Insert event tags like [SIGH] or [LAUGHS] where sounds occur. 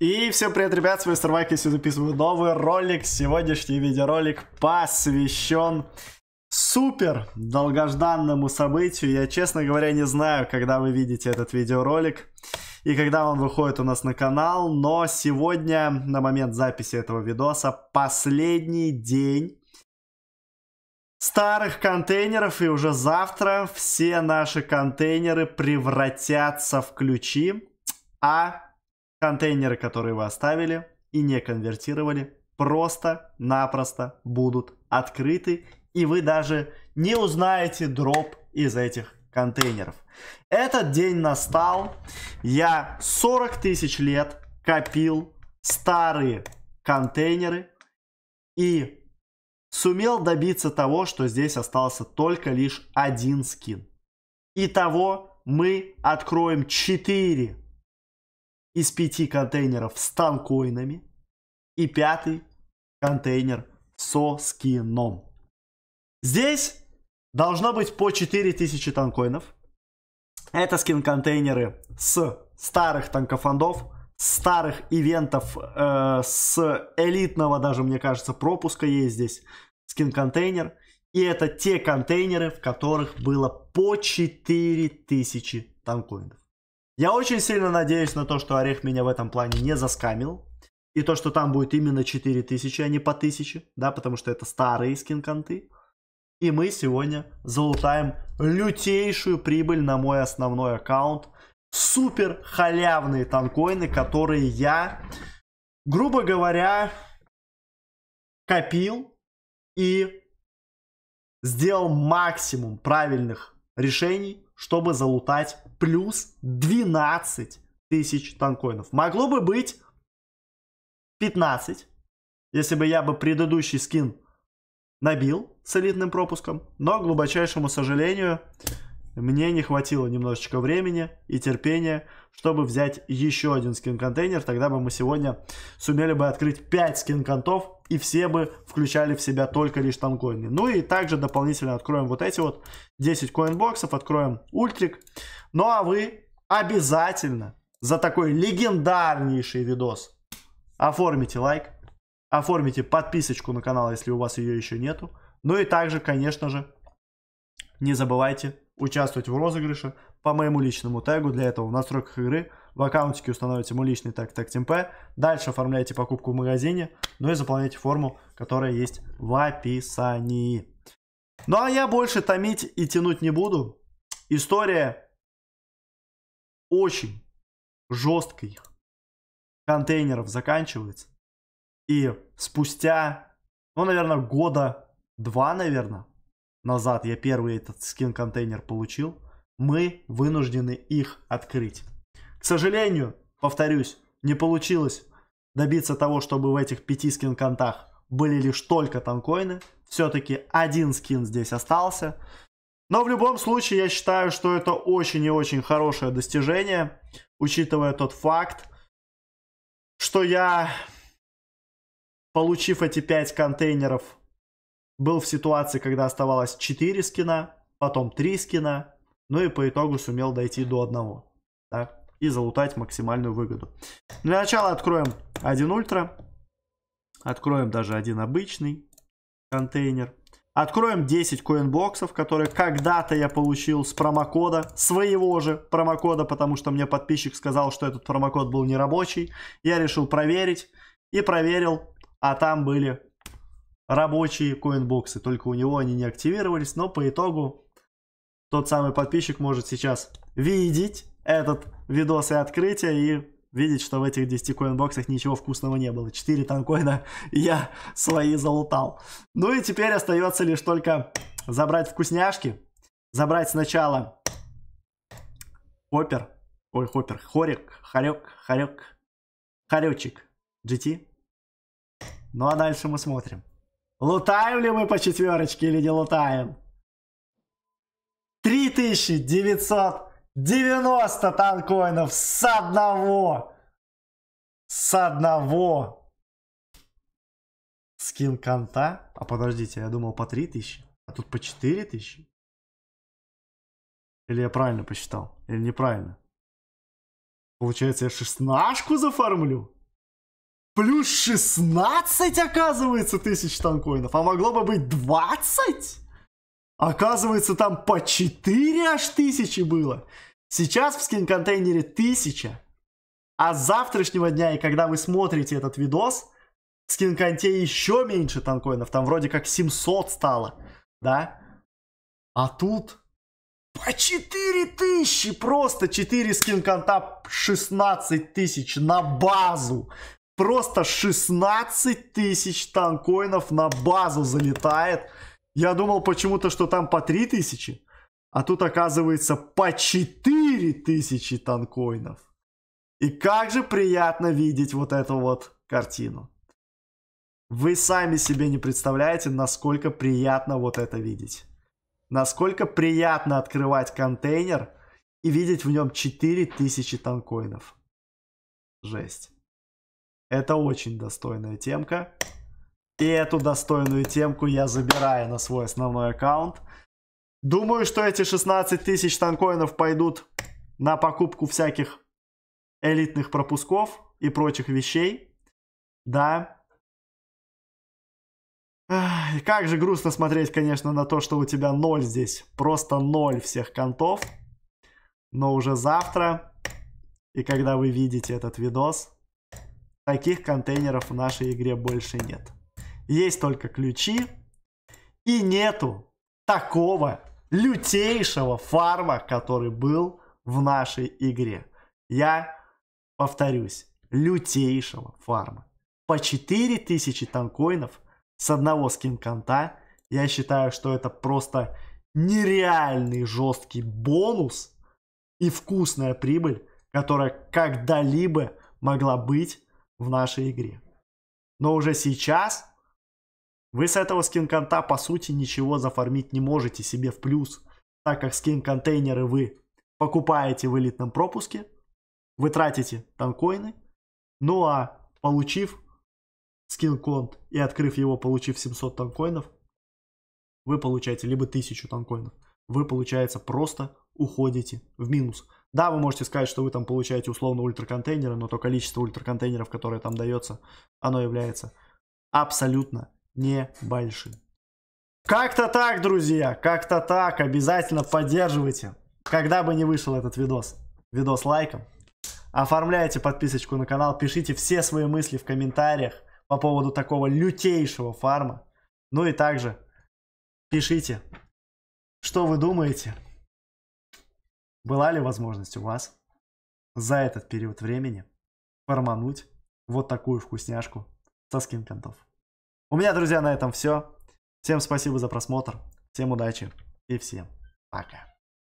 И всем привет, ребят, с вами Старвайк, если записываю новый ролик. Сегодняшний видеоролик посвящен супер долгожданному событию. Я, честно говоря, не знаю, когда вы видите этот видеоролик и когда он выходит у нас на канал, но сегодня, на момент записи этого видоса, последний день старых контейнеров, и уже завтра все наши контейнеры превратятся в ключи, а контейнеры, которые вы оставили и не конвертировали, просто-напросто будут открыты, и вы даже не узнаете дроп из этих контейнеров. Этот день настал. Я 40 тысяч лет копил старые контейнеры и сумел добиться того, что здесь остался только лишь один скин. Итого мы откроем 4 из пяти контейнеров с танкоинами и пятый контейнер со скином. Здесь должно быть по 4000 танкоинов. Это скин-контейнеры с старых танкофондов, старых ивентов, э, с элитного даже, мне кажется, пропуска есть здесь скин-контейнер. И это те контейнеры, в которых было по 4000 танкоинов. Я очень сильно надеюсь на то, что Орех меня в этом плане не заскамил. И то, что там будет именно 4000, а не по 1000, да, потому что это старые скин-конты. И мы сегодня залутаем лютейшую прибыль на мой основной аккаунт. Супер халявные танкоины, которые я, грубо говоря, копил и сделал максимум правильных решений чтобы залутать плюс 12 тысяч танкоинов. Могло бы быть 15, если бы я бы предыдущий скин набил с элитным пропуском, но, к глубочайшему сожалению, мне не хватило немножечко времени и терпения, чтобы взять еще один скин-контейнер. Тогда бы мы сегодня сумели бы открыть 5 скин-контов, и все бы включали в себя только лишь танкоины. Ну и также дополнительно откроем вот эти вот 10 боксов откроем ультрик. Ну а вы обязательно за такой легендарнейший видос оформите лайк, оформите подписочку на канал, если у вас ее еще нету. Ну и также, конечно же, не забывайте участвовать в розыгрыше по моему личному тегу. Для этого в настройках игры в аккаунтике установите мой личный тег тег TagTemp. Дальше оформляйте покупку в магазине, ну и заполняйте форму, которая есть в описании. Ну а я больше томить и тянуть не буду. История очень жесткой контейнеров заканчивается. И спустя, ну, наверное, года два, наверное, назад я первый этот скин-контейнер получил, мы вынуждены их открыть. К сожалению, повторюсь, не получилось добиться того, чтобы в этих пяти скин-контах были лишь только танкоины. Все-таки один скин здесь остался. Но в любом случае, я считаю, что это очень и очень хорошее достижение, учитывая тот факт, что я, получив эти пять контейнеров был в ситуации, когда оставалось 4 скина, потом 3 скина, ну и по итогу сумел дойти до одного. Да? И залутать максимальную выгоду. Для начала откроем один ультра. Откроем даже один обычный контейнер. Откроем 10 коинбоксов, которые когда-то я получил с промокода, своего же промокода, потому что мне подписчик сказал, что этот промокод был нерабочий. Я решил проверить и проверил, а там были рабочие коинбоксы, только у него они не активировались, но по итогу тот самый подписчик может сейчас видеть этот видос и открытие и видеть, что в этих 10 коинбоксах ничего вкусного не было. 4 танкоина [LAUGHS] я свои залутал. Ну и теперь остается лишь только забрать вкусняшки. Забрать сначала хоппер. Ой, хоппер. Хорик. Хорек. Хорек. Хоречек. GT. Ну а дальше мы смотрим. Лутаем ли мы по четверочке или не лутаем? 3990 танкоинов с одного. С одного. Скин конта? А подождите, я думал по 3000. А тут по 4000. Или я правильно посчитал? Или неправильно? Получается, я шестнашку зафармлю? Плюс 16, оказывается, тысяч танкоинов. А могло бы быть 20? Оказывается, там по 4 аж тысячи было. Сейчас в скин-контейнере 1000. А с завтрашнего дня, и когда вы смотрите этот видос, в скин-конте еще меньше танкоинов. Там вроде как 700 стало, да? А тут по тысячи Просто 4 скин-конта 16 тысяч на базу! Просто 16 тысяч танкоинов на базу залетает. Я думал почему-то, что там по 3 тысячи. А тут оказывается по 4 тысячи танкоинов. И как же приятно видеть вот эту вот картину. Вы сами себе не представляете, насколько приятно вот это видеть. Насколько приятно открывать контейнер и видеть в нем 4000 танкоинов. Жесть. Это очень достойная темка. И эту достойную темку я забираю на свой основной аккаунт. Думаю, что эти 16 тысяч танкоинов пойдут на покупку всяких элитных пропусков и прочих вещей. Да. И как же грустно смотреть, конечно, на то, что у тебя ноль здесь. Просто ноль всех контов. Но уже завтра, и когда вы видите этот видос, Таких контейнеров в нашей игре больше нет. Есть только ключи. И нету такого лютейшего фарма, который был в нашей игре. Я повторюсь, лютейшего фарма. По 4000 танкоинов с одного скин-конта. Я считаю, что это просто нереальный жесткий бонус и вкусная прибыль, которая когда-либо могла быть в нашей игре. Но уже сейчас вы с этого скин-конта по сути ничего зафармить не можете себе в плюс, так как скин-контейнеры вы покупаете в элитном пропуске, вы тратите танкоины. ну а получив скин-конт и открыв его, получив 700 танкоинов, вы получаете либо 1000 танкоинов, вы, получается, просто уходите в минус. Да, вы можете сказать, что вы там получаете условно ультраконтейнеры, но то количество ультраконтейнеров, которое там дается, оно является абсолютно небольшим. Как-то так, друзья, как-то так. Обязательно поддерживайте, когда бы не вышел этот видос. Видос лайком. Оформляйте подписочку на канал, пишите все свои мысли в комментариях по поводу такого лютейшего фарма. Ну и также пишите, что вы думаете была ли возможность у вас за этот период времени формануть вот такую вкусняшку со скин У меня, друзья, на этом все. Всем спасибо за просмотр, всем удачи и всем пока.